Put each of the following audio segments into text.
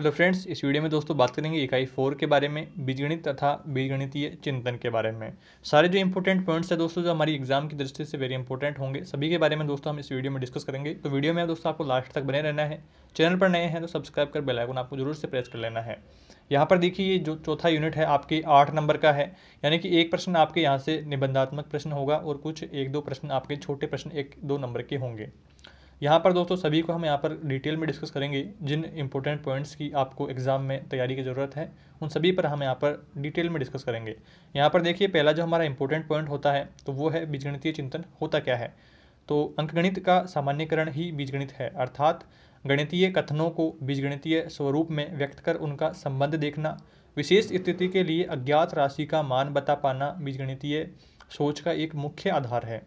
hello friends इस video में दोस्तों बात करेंगे इकाई फोर के बारे में बीजगणित तथा बीजगणितीय चिंतन के बारे में सारे जो इंपॉर्टेंट पॉइंट्स हैं दोस्तों जो हमारी एग्जाम की दृष्टि से वेरी इंपॉर्टेंट होंगे सभी के बारे में दोस्तों हम इस वीडियो में डिस्कस करेंगे तो वीडियो में दोस्तों आपको लास्ट तक बने रहना है चैनल पर नए हैं तो सब्सक्राइब कर बेलाइकन आपको जरूर से प्रेस कर लेना है यहाँ पर देखिए ये जो चौथा यूनिट है आपके आठ नंबर का है यानी कि एक प्रश्न आपके यहाँ से निबंधात्मक प्रश्न होगा और कुछ एक दो प्रश्न आपके छोटे प्रश्न एक दो नंबर के होंगे यहाँ पर दोस्तों सभी को हम यहाँ पर डिटेल में डिस्कस करेंगे जिन इंपॉर्टेंट पॉइंट्स की आपको एग्ज़ाम में तैयारी की ज़रूरत है उन सभी पर हम यहाँ पर डिटेल में डिस्कस करेंगे यहाँ पर देखिए पहला जो हमारा इंपॉर्टेंट पॉइंट होता है तो वो है बीजगणितीय चिंतन होता क्या है तो अंकगणित का सामान्यकरण ही बीजगणित है अर्थात गणितीय कथनों को बीजगणितीय स्वरूप में व्यक्त कर उनका संबंध देखना विशेष स्थिति के लिए अज्ञात राशि का मान बता पाना बीजगणितीय सोच का एक मुख्य आधार है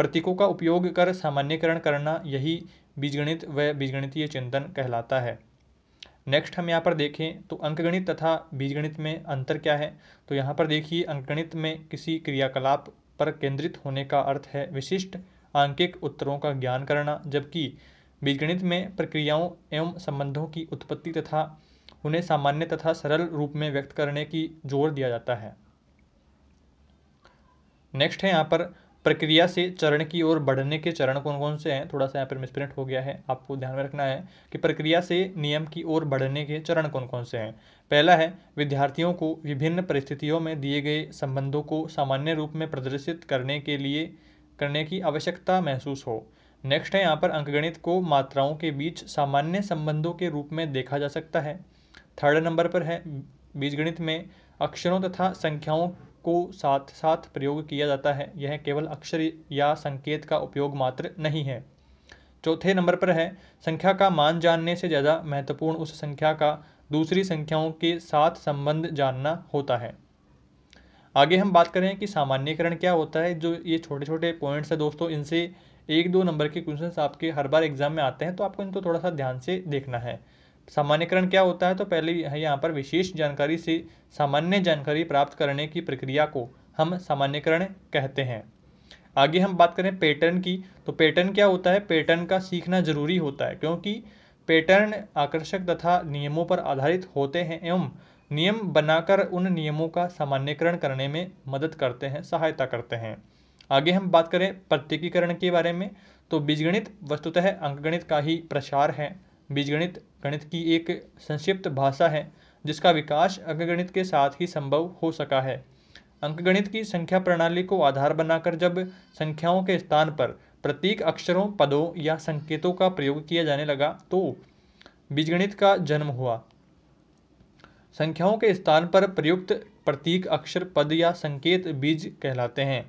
प्रतीकों का उपयोग कर सामान्यकरण करना यही बीजगणित व बीजगणितीय चिंतन कहलाता है नेक्स्ट हम यहाँ पर देखें तो अंकगणित तथा बीजगणित में अंतर क्या है तो यहाँ पर देखिए अंकगणित में किसी क्रियाकलाप पर केंद्रित होने का अर्थ है विशिष्ट आंकिक उत्तरों का ज्ञान करना जबकि बीजगणित में प्रक्रियाओं एवं संबंधों की उत्पत्ति तथा उन्हें सामान्य तथा सरल रूप में व्यक्त करने की जोर दिया जाता है नेक्स्ट है यहाँ पर प्रक्रिया से चरण की ओर बढ़ने के चरण कौन कौन से हैं थोड़ा सा यहाँ पर मिसप्रिंट हो गया है आपको ध्यान में रखना है कि प्रक्रिया से नियम की ओर बढ़ने के चरण कौन कौन से हैं पहला है विद्यार्थियों को विभिन्न परिस्थितियों में दिए गए संबंधों को सामान्य रूप में प्रदर्शित करने के लिए करने की आवश्यकता महसूस हो नेक्स्ट है यहाँ पर अंकगणित को मात्राओं के बीच सामान्य संबंधों के रूप में देखा जा सकता है थर्ड नंबर पर है बीजगणित में अक्षरों तथा संख्याओं को साथ साथ प्रयोग किया जाता है यह केवल अक्षर या संकेत का उपयोग मात्र नहीं है चौथे नंबर पर है संख्या का मान जानने से ज़्यादा महत्वपूर्ण उस संख्या का दूसरी संख्याओं के साथ संबंध जानना होता है आगे हम बात करें कि सामान्यकरण क्या होता है जो ये छोटे छोटे पॉइंट्स हैं दोस्तों इनसे एक दो नंबर के क्वेश्चन आपके हर बार एग्जाम में आते हैं तो आपको इनको थोड़ा सा ध्यान से देखना है सामान्यकरण क्या होता है तो पहले यहाँ पर विशेष जानकारी से सामान्य जानकारी प्राप्त करने की प्रक्रिया को हम सामान्यकरण कहते हैं आगे हम बात करें पैटर्न की तो पैटर्न क्या होता है पैटर्न का सीखना जरूरी होता है क्योंकि पैटर्न आकर्षक तथा नियमों पर आधारित होते हैं एवं नियम बनाकर उन नियमों का सामान्यकरण करने में मदद करते हैं सहायता करते हैं आगे हम बात करें प्रत्येकीकरण के बारे में तो बीजगणित वस्तुतः अंकगणित का ही प्रसार है बीजगणित गणित की एक संक्षिप्त भाषा है जिसका विकास अंकगणित के साथ ही संभव हो सका है अंकगणित की संख्या प्रणाली को आधार बनाकर जब संख्याओं के स्थान पर प्रतीक अक्षरों पदों या संकेतों का प्रयोग किया जाने लगा तो बीजगणित का जन्म हुआ संख्याओं के स्थान पर प्रयुक्त प्रतीक अक्षर पद या संकेत बीज कहलाते हैं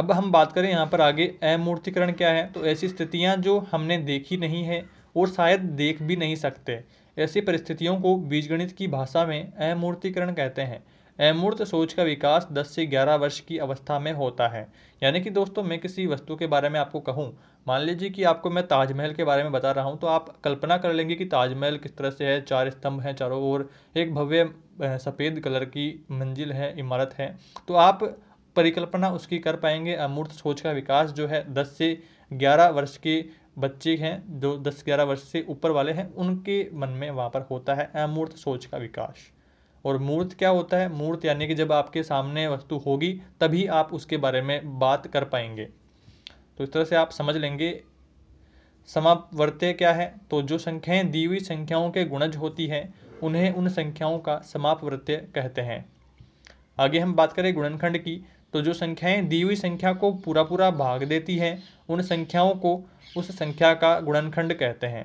अब हम बात करें यहाँ पर आगे अमूर्तिकरण क्या है तो ऐसी स्थितियाँ जो हमने देखी नहीं है और शायद देख भी नहीं सकते ऐसी परिस्थितियों को बीजगणित की भाषा में अमूर्तिकरण कहते हैं अमूर्त सोच का विकास 10 से 11 वर्ष की अवस्था में होता है यानी कि दोस्तों मैं किसी वस्तु के बारे में आपको कहूँ मान लीजिए कि आपको मैं ताजमहल के बारे में बता रहा हूँ तो आप कल्पना कर लेंगे कि ताजमहल किस तरह से है चार स्तंभ हैं चारों ओर एक भव्य सफ़ेद कलर की मंजिल है इमारत है तो आप परिकल्पना उसकी कर पाएंगे अमूर्त सोच का विकास जो है दस से ग्यारह वर्ष के बच्चे हैं जो दस ग्यारह वर्ष से ऊपर वाले हैं उनके मन में वहाँ पर होता है अमूर्त सोच का विकास और मूर्त क्या होता है मूर्त यानी कि जब आपके सामने वस्तु होगी तभी आप उसके बारे में बात कर पाएंगे तो इस तरह से आप समझ लेंगे समापवर्त्य क्या है तो जो संख्याएं दी हुई संख्याओं के गुणज होती हैं उन्हें उन संख्याओं का समापवर्त्य कहते हैं आगे हम बात करें गुणनखंड की तो जो संख्याएं दी हुई संख्या को पूरा पूरा भाग देती हैं उन संख्याओं को उस संख्या का गुणनखंड कहते हैं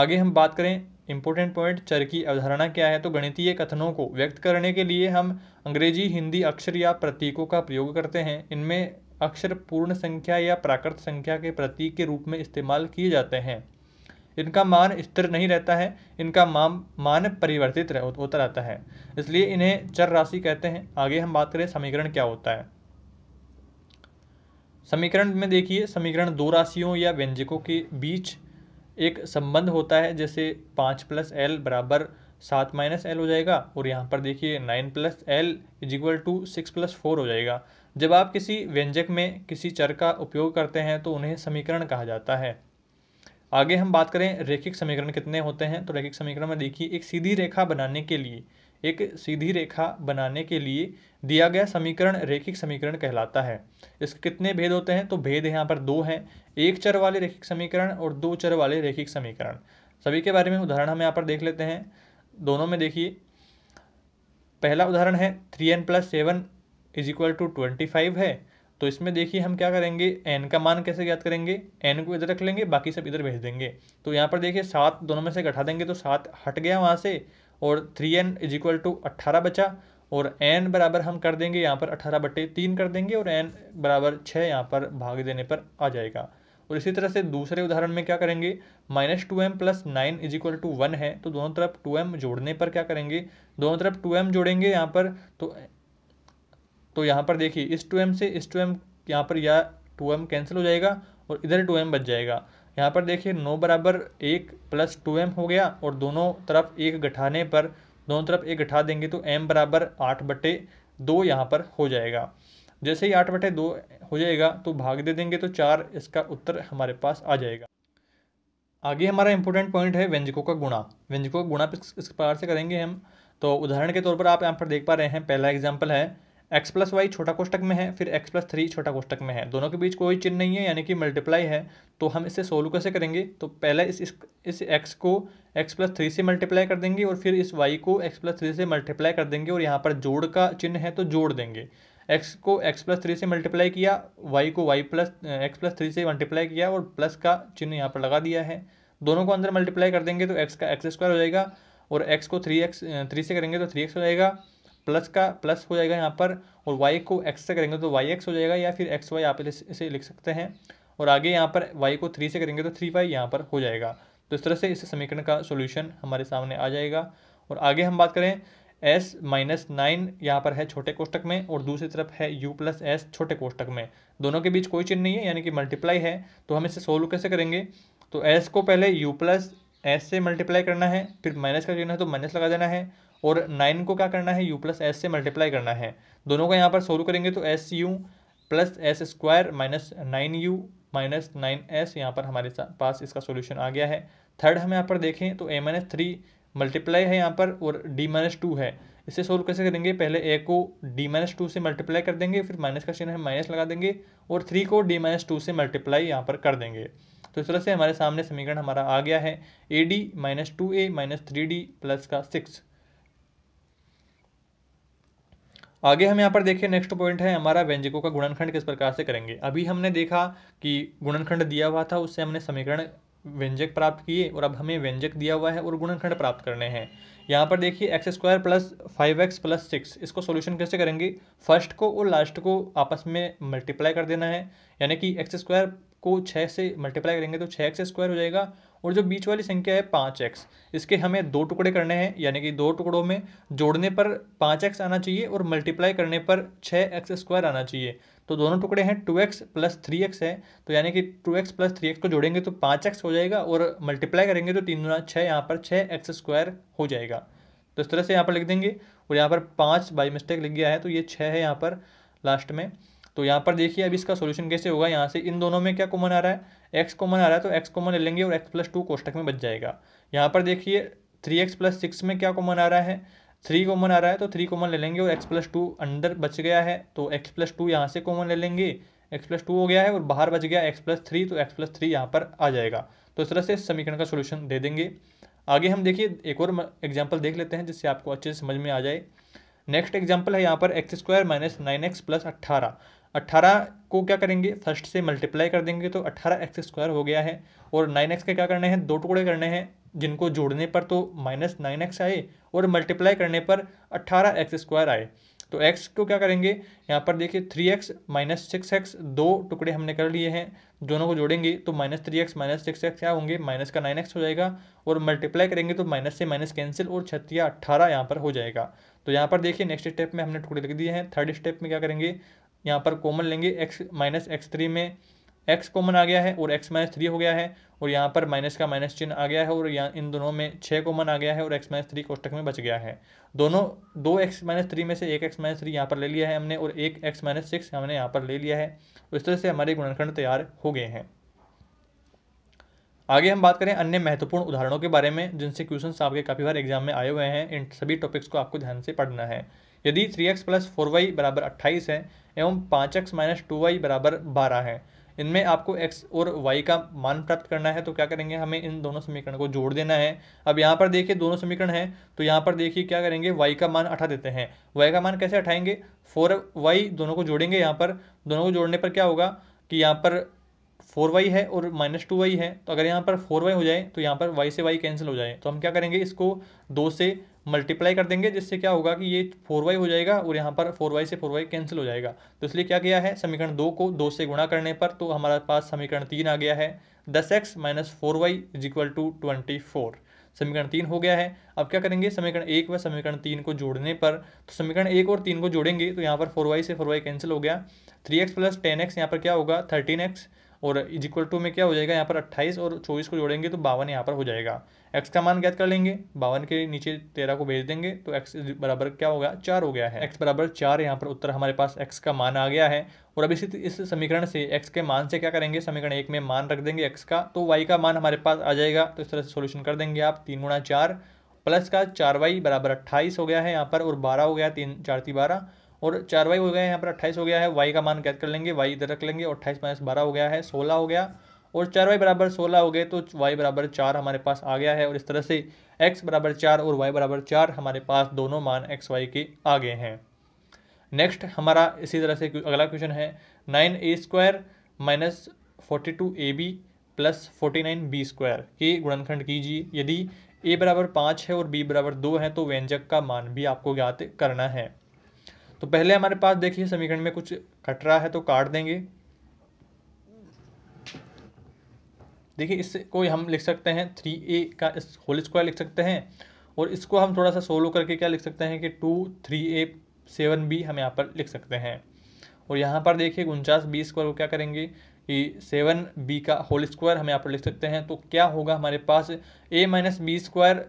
आगे हम बात करें इंपॉर्टेंट पॉइंट चर की अवधारणा क्या है तो गणितीय कथनों को व्यक्त करने के लिए हम अंग्रेजी हिंदी अक्षर या प्रतीकों का प्रयोग करते हैं इनमें अक्षर पूर्ण संख्या या प्राकृत संख्या के प्रतीक के रूप में इस्तेमाल किए जाते हैं इनका मान स्थिर नहीं रहता है इनका मान मान परिवर्तित रह, होता रहता है इसलिए इन्हें चर राशि कहते हैं आगे हम बात करें समीकरण क्या होता है समीकरण में देखिए समीकरण दो राशियों या व्यंजकों के बीच एक संबंध होता है जैसे पाँच प्लस एल बराबर सात माइनस एल हो जाएगा और यहाँ पर देखिए nine plus L is equal to six plus four हो जाएगा जब आप किसी व्यंजक में किसी चर का उपयोग करते हैं तो उन्हें समीकरण कहा जाता है आगे हम बात करें रेखिक समीकरण कितने होते हैं तो रेखिक समीकरण में देखिए एक सीधी रेखा बनाने के लिए एक सीधी रेखा बनाने के लिए दिया गया समीकरण रेखिक समीकरण कहलाता है इसके कितने भेद होते हैं तो भेद यहाँ पर दो हैं एक चर वाले रेखिक समीकरण और दो चर वाले रेखिक समीकरण सभी के बारे में उदाहरण हम यहाँ पर देख लेते हैं दोनों में देखिए पहला उदाहरण है three N plus seven is equal to twenty five है तो इसमें देखिए हम क्या करेंगे एन का मान कैसे ज्ञात करेंगे एन को इधर रख लेंगे बाकी सब इधर भेज देंगे तो यहाँ पर देखिए सात दोनों में से घटा देंगे तो सात हट गया वहाँ से और three N is equal to अट्ठारह बचा और एन बराबर हम कर देंगे यहाँ पर अट्ठारह बटे तीन कर देंगे और एन बराबर छः यहाँ पर भाग देने पर आ जाएगा और इसी तरह से दूसरे उदाहरण में क्या करेंगे minus two M plus nine is equal to one है तो दोनों तरफ टू एम जोड़ने पर क्या करेंगे दोनों तरफ टू एम जोड़ेंगे यहाँ पर तो तो यहाँ पर देखिए इस टू एम से इस टू एम यहाँ पर या टू एम कैंसिल हो जाएगा और इधर टू एम बच जाएगा यहाँ पर देखिए नौ बराबर एक प्लस टू एम हो गया और दोनों तरफ एक गठाने पर दोनों तरफ एक गठा देंगे तो एम बराबर आठ बटे दो यहाँ पर हो जाएगा जैसे ही आठ बटे दो हो जाएगा तो भाग दे देंगे तो चार इसका उत्तर हमारे पास आ जाएगा आगे हमारा इंपॉर्टेंट पॉइंट है व्यंजकों का गुणा व्यंजकों का गुणा इस प्रकार से करेंगे हम तो उदाहरण के तौर पर आप यहाँ पर देख पा रहे हैं पहला एग्जाम्पल है एक्स प्लस वाई छोटा कोष्टक में है फिर एक्स प्लस थ्री छोटा कोष्टक में है दोनों के बीच कोई चिन्ह नहीं है यानी कि मल्टीप्लाई है तो हम इसे सोल्व कैसे करेंगे तो पहले इस इस, इस एक्स को एक्स प्लस थ्री से मल्टीप्लाई कर देंगे और फिर इस वाई को एक्स प्लस थ्री से मल्टीप्लाई कर देंगे और यहाँ पर जोड़ का चिन्ह है तो जोड़ देंगे एक्स को एक्स प्लस थ्री से मल्टीप्लाई किया वाई को Y plus X plus three से मल्टीप्लाई किया और प्लस का चिन्ह यहाँ पर लगा दिया है दोनों को अंदर मल्टीप्लाई कर देंगे तो एक्स का एक्स स्क्वायर हो जाएगा और एक्स को थ्री एक्स थ्री से करेंगे तो थ्री एक्स हो जाएगा प्लस का प्लस हो जाएगा यहाँ पर और वाई को एक्स से करेंगे तो वाई एक्स हो जाएगा या फिर एक्स वाई आप इसे लिख सकते हैं और आगे यहाँ पर वाई को थ्री से करेंगे तो थ्री वाई यहाँ पर हो जाएगा तो इस तरह से इस समीकरण का सोल्यूशन हमारे सामने आ जाएगा और आगे हम बात करें एस माइनस नाइन यहाँ पर है छोटे कोष्टक में और दूसरी तरफ है यू प्लस एस छोटे कोष्टक में दोनों के बीच कोई चिन्ह नहीं है यानी कि मल्टीप्लाई है तो हम इसे सोल्व कैसे करेंगे तो एस को पहले यू प्लस एस से मल्टीप्लाई करना है फिर माइनस का चिन्ह है तो माइनस लगा देना है और नाइन को क्या करना है यू प्लस एस से मल्टीप्लाई करना है दोनों का यहाँ पर सोल्व करेंगे तो S U plus S square minus nine U minus nine S यहाँ पर हमारे पास इसका सोल्यूशन आ गया है थर्ड हम यहाँ पर देखें तो ए माइनस थ्री मल्टीप्लाई है यहाँ पर और डी माइनस टू है इसे सोल्व कैसे करेंगे पहले ए को डी माइनस टू से मल्टीप्लाई कर देंगे फिर माइनस का चिन्ह माइनस लगा देंगे और थ्री को डी माइनस टू से मल्टीप्लाई यहाँ पर कर देंगे तो इस तरह से हमारे सामने समीकरण हमारा आ गया है A D minus two A minus three D plus का सिक्स आगे हम यहाँ पर देखें नेक्स्ट पॉइंट है हमारा व्यंजकों का गुणनखंड किस प्रकार से करेंगे अभी हमने देखा कि गुणनखंड दिया हुआ था उससे हमने समीकरण व्यंजक प्राप्त किए और अब हमें व्यंजक दिया हुआ है और गुणनखंड प्राप्त करने हैं यहाँ पर देखिए X square plus five X plus six इसको सॉल्यूशन कैसे करेंगे फर्स्ट को और लास्ट को आपस में मल्टीप्लाई कर देना है यानी कि एक्स स्क्वायर को छः से मल्टीप्लाई करेंगे तो छः एक्स स्क्वायर हो जाएगा और जो बीच वाली संख्या है पाँच एक्स इसके हमें दो टुकड़े करने हैं यानी कि दो टुकड़ों में जोड़ने पर पाँच एक्स आना चाहिए और मल्टीप्लाई करने पर छः एक्स स्क्वायर आना चाहिए तो दोनों टुकड़े हैं two X plus three X है तो यानी कि two X plus three X को जोड़ेंगे तो पाँच एक्स हो जाएगा और मल्टीप्लाई करेंगे तो तीन दुना छः यहाँ पर छः एक्स स्क्वायर हो जाएगा तो इस तरह से यहाँ पर लिख देंगे और यहाँ पर पाँच बाई मिस्टेक लिख गया है तो ये छः है यहाँ पर लास्ट में तो यहाँ पर देखिए अब इसका सोल्यूशन कैसे होगा यहाँ से इन दोनों में क्या कॉमन आ रहा है एक्स कॉमन आ रहा है तो एक्स कॉमन ले लेंगे और एक्स प्लस टू कोष्टक में बच जाएगा यहाँ पर देखिए थ्री एक्स प्लस सिक्स में क्या कॉमन आ रहा है थ्री कॉमन आ रहा है तो थ्री कॉमन ले लेंगे और एक्स प्लस टू अंदर बच गया है तो एक्स प्लस टू यहाँ से कॉमन ले लेंगे एक्स प्लस टू हो गया है और बाहर बच गया एक्स प्लस थ्री तो एक्स प्लस थ्री यहाँ पर आ जाएगा तो इस तरह से समीकरण का सोल्यूशन दे देंगे आगे हम देखिए एक और एग्जाम्पल देख लेते हैं जिससे आपको अच्छे से समझ में आ जाए नेक्स्ट एग्जाम्पल है यहाँ पर X square minus nine X plus अट्ठारह अट्ठारह को क्या करेंगे फर्स्ट से मल्टीप्लाई कर देंगे तो अट्ठारह एक्स स्क्वायर हो गया है और नाइन एक्स के क्या करने हैं दो टुकड़े करने हैं जिनको जोड़ने पर तो माइनस नाइन एक्स आए और मल्टीप्लाई करने पर अट्ठारह एक्स स्क्वायर आए तो एक्स को क्या करेंगे यहाँ पर देखिए three X minus six X दो टुकड़े हमने कर लिए हैं दोनों को जोड़ेंगे तो minus three X minus six X क्या होंगे माइनस का नाइन एक्स हो जाएगा और मल्टीप्लाई करेंगे तो माइनस से माइनस कैंसिल और छत्तीस अट्ठारह यहाँ पर हो जाएगा तो यहाँ पर देखिए नेक्स्ट स्टेप में हमने टुकड़े लिख दिए हैं थर्ड स्टेप में क्या करेंगे यहाँ पर कॉमन लेंगे एक्स माइनस एक्स थ्री में एक्स कॉमन आ गया है और एक्स माइनस थ्री हो गया है और यहाँ पर माइनस का माइनस चिन्ह आ गया है और यहाँ इन दोनों में छः कॉमन आ गया है और एक्स माइनस थ्री कोष्टक में बच गया है दोनों दो एक्स माइनस थ्री में से एक एक्स माइनस थ्री यहाँ पर ले लिया है हमने और एक एक्स माइनस सिक्स हमने यहाँ पर ले लिया है तो इस तरह से हमारे गुणनखंड तैयार हो गए हैं आगे हम बात करें अन्य महत्वपूर्ण उदाहरणों के बारे में जिनसे क्वेश्चन आपके काफ़ी बार एग्जाम में आए हुए हैं इन सभी टॉपिक्स को आपको ध्यान से पढ़ना है यदि three X plus four Y बराबर अट्ठाईस है एवं पाँच एक्स माइनस टू वाई बराबर बारह है इनमें आपको x और y का मान प्राप्त करना है तो क्या करेंगे हमें इन दोनों समीकरण को जोड़ देना है अब यहाँ पर देखिए दोनों समीकरण हैं तो यहाँ पर देखिए क्या करेंगे y का मान अठा देते हैं y का मान कैसे अठाएंगे फोर वाई दोनों को जोड़ेंगे यहाँ पर दोनों को जोड़ने पर क्या होगा कि यहाँ पर फोर वाई है और माइनस टू वाई है तो अगर यहाँ पर फोर वाई हो जाए तो यहाँ पर वाई से वाई कैंसिल हो जाए तो हम क्या करेंगे इसको दो से मल्टीप्लाई कर देंगे जिससे क्या होगा कि ये फोर वाई हो जाएगा और यहाँ पर फोर वाई से फोर वाई कैंसिल हो जाएगा तो इसलिए क्या किया है समीकरण दो को दो से गुणा करने पर तो हमारे पास समीकरण तीन आ गया है दस X minus four Y is equal to twenty four समीकरण तीन हो गया है अब क्या करेंगे समीकरण एक व समीकरण तीन को जोड़ने पर तो समीकरण एक और तीन को जोड़ेंगे तो यहाँ पर फोर वाई से फोर वाई कैंसिल हो गया three X plus ten X यहाँ पर क्या होगा थर्टीन एक्स और इज इक्वल टू में क्या हो जाएगा यहाँ पर अट्ठाईस और चौबीस को जोड़ेंगे तो बावन यहाँ पर हो जाएगा एक्स का मान ज्ञात कर लेंगे बावन के नीचे तेरह को भेज देंगे तो एक्स बराबर क्या होगा चार हो गया है एक्स बराबर चार यहाँ पर उत्तर हमारे पास एक्स का मान आ गया है और अब इसी इस समीकरण से एक्स के मान से क्या करेंगे समीकरण एक में मान रख देंगे एक्स का तो वाई का मान हमारे पास आ जाएगा तो इस तरह से सोल्यूशन कर देंगे आप तीन गुणा चार प्लस का चार वाई बराबर अट्ठाईस हो गया है यहाँ पर और बारह हो गया तीन चार ती बारह और चार वाई हो गया यहाँ पर अट्ठाईस हो गया है वाई का मान कैद कर लेंगे वाई इधर रख लेंगे और अट्ठाईस माइनस बारह हो गया है सोलह हो गया और चार वाई बराबर सोलह हो गए तो वाई बराबर चार हमारे पास आ गया है और इस तरह से एक्स बराबर चार और वाई बराबर चार हमारे पास दोनों मान एक्स वाई के आ गए हैं नेक्स्ट हमारा इसी तरह से अगला क्वेश्चन है nine A square minus forty two A B plus forty nine B square के गुणनखंड कीजिए यदि ए बराबर पाँच है और बी बराबर दो है तो व्यंजक का मान भी आपको ज्ञात करना है तो पहले हमारे पास देखिए समीकरण में कुछ कट रहा है तो काट देंगे देखिए कोई हम लिख सकते हैं थ्री ए का इस होल स्क्वायर लिख सकते हैं और इसको हम थोड़ा सा सोलो करके क्या लिख सकते हैं कि two three A seven B हम यहाँ पर लिख सकते हैं और यहाँ पर देखिए उनचास बी स्क्वायर को क्या करेंगे कि सेवन बी का होल स्क्वायर हम यहाँ पर लिख सकते हैं तो क्या होगा हमारे पास ए माइनस बी स्क्वायर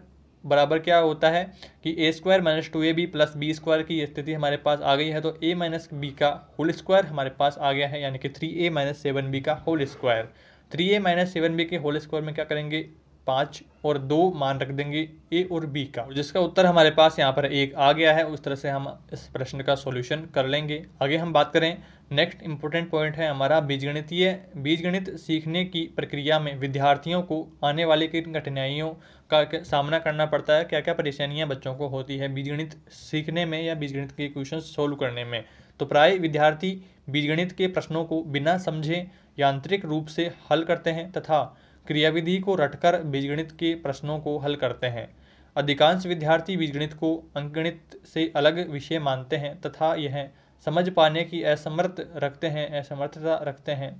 बराबर क्या होता है कि A square minus two A B plus B square की स्थिति हमारे पास आ गई है तो ए माइनस बी का होल स्क्वायर हमारे पास आ गया है यानी कि three A minus seven B का whole square three A minus seven B के होल स्क्वायर में क्या करेंगे पाँच और दो मान रख देंगे ए और बी का जिसका उत्तर हमारे पास यहाँ पर एक आ गया है उस तरह से हम इस प्रश्न का सॉल्यूशन कर लेंगे आगे हम बात करें नेक्स्ट इंपॉर्टेंट पॉइंट है हमारा बीजगणितीय बीजगणित सीखने की प्रक्रिया में विद्यार्थियों को आने वाले किन कठिनाइयों का सामना करना पड़ता है क्या क्या परेशानियाँ बच्चों को होती है बीजगणित सीखने में या बीजगणित के क्वेश्चन सोल्व करने में तो प्राय विद्यार्थी बीजगणित के प्रश्नों को बिना समझे यांत्रिक रूप से हल करते हैं तथा क्रियाविधि को रटकर बीजगणित के प्रश्नों को हल करते हैं अधिकांश विद्यार्थी बीजगणित को अंकगणित से अलग विषय मानते हैं तथा यह समझ पाने की असमर्थ रखते हैं असमर्थता रखते हैं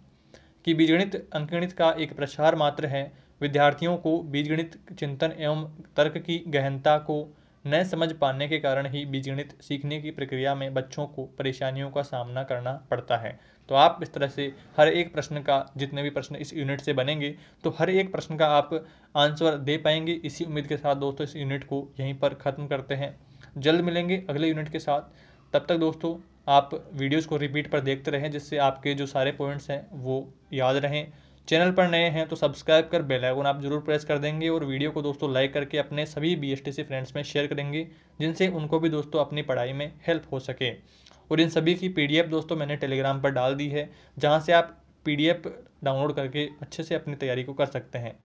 कि बीजगणित अंकगणित का एक प्रसार मात्र है विद्यार्थियों को बीजगणित चिंतन एवं तर्क की गहनता को न समझ पाने के कारण ही बीजगणित सीखने की प्रक्रिया में बच्चों को परेशानियों का सामना करना पड़ता है तो आप इस तरह से हर एक प्रश्न का जितने भी प्रश्न इस यूनिट से बनेंगे तो हर एक प्रश्न का आप आंसर दे पाएंगे इसी उम्मीद के साथ दोस्तों इस यूनिट को यहीं पर ख़त्म करते हैं जल्द मिलेंगे अगले यूनिट के साथ तब तक दोस्तों आप वीडियोस को रिपीट पर देखते रहें जिससे आपके जो सारे पॉइंट्स हैं वो याद रहें चैनल पर नए हैं तो सब्सक्राइब कर बेल आइकन आप जरूर प्रेस कर देंगे और वीडियो को दोस्तों लाइक करके अपने सभी बीएसटीसी फ्रेंड्स में शेयर करेंगे जिनसे उनको भी दोस्तों अपनी पढ़ाई में हेल्प हो सके और इन सभी की एफ दोस्तों मैंने टेलीग्राम पर डाल दी है जहाँ से आप एफ डाउनलोड करके अच्छे से अपनी तैयारी को कर सकते हैं